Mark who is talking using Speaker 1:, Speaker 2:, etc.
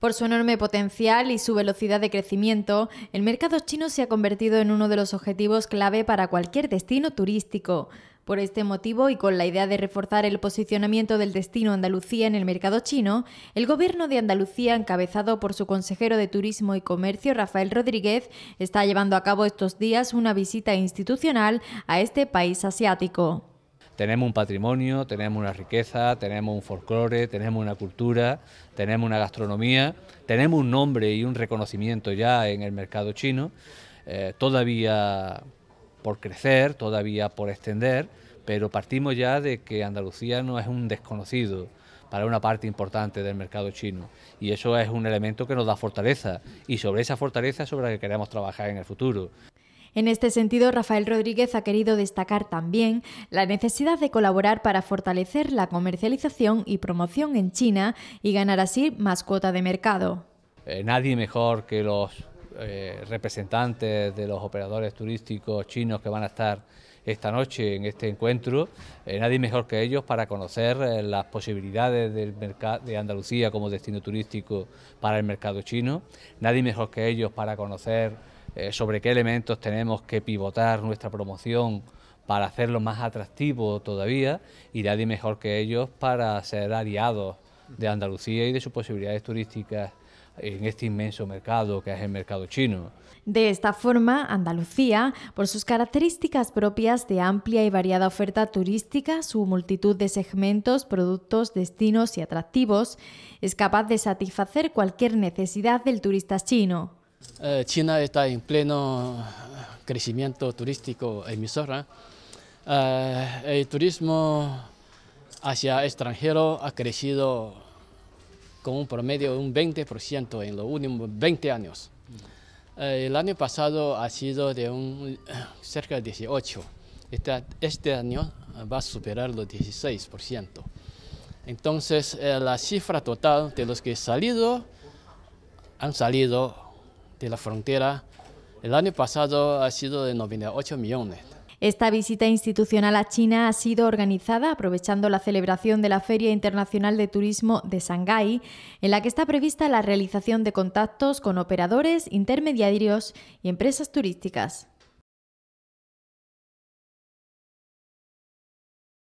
Speaker 1: Por su enorme potencial y su velocidad de crecimiento, el mercado chino se ha convertido en uno de los objetivos clave para cualquier destino turístico. Por este motivo y con la idea de reforzar el posicionamiento del destino Andalucía en el mercado chino, el Gobierno de Andalucía, encabezado por su consejero de Turismo y Comercio Rafael Rodríguez, está llevando a cabo estos días una visita institucional a este país asiático
Speaker 2: tenemos un patrimonio, tenemos una riqueza, tenemos un folclore, tenemos una cultura, tenemos una gastronomía, tenemos un nombre y un reconocimiento ya en el mercado chino, eh, todavía por crecer, todavía por extender, pero partimos ya de que Andalucía no es un desconocido para una parte importante del mercado chino. Y eso es un elemento que nos da fortaleza y sobre esa fortaleza sobre la que queremos trabajar en el futuro.
Speaker 1: En este sentido, Rafael Rodríguez ha querido destacar también la necesidad de colaborar para fortalecer la comercialización y promoción en China y ganar así más cuota de mercado.
Speaker 2: Eh, nadie mejor que los eh, representantes de los operadores turísticos chinos que van a estar esta noche en este encuentro, eh, nadie mejor que ellos para conocer las posibilidades del mercado de Andalucía como destino turístico para el mercado chino, nadie mejor que ellos para conocer eh, sobre qué elementos tenemos que pivotar nuestra promoción para hacerlo más atractivo todavía y nadie mejor que ellos para ser aliados de Andalucía y de sus posibilidades turísticas en este inmenso mercado que es el mercado chino.
Speaker 1: De esta forma, Andalucía, por sus características propias de amplia y variada oferta turística, su multitud de segmentos, productos, destinos y atractivos, es capaz de satisfacer cualquier necesidad del turista chino.
Speaker 3: Eh, China está en pleno eh, crecimiento turístico en eh, el turismo hacia extranjero ha crecido con un promedio de un 20% en los últimos 20 años. el año pasado ha sido de un, cerca de 18. Este, este año va a superar los 16%. Entonces, la cifra total de los que han salido, han salido de la frontera. El año pasado ha sido de 98 millones.
Speaker 1: Esta visita institucional a China ha sido organizada aprovechando la celebración de la Feria Internacional de Turismo de Shanghái, en la que está prevista la realización de contactos con operadores, intermediarios y empresas turísticas.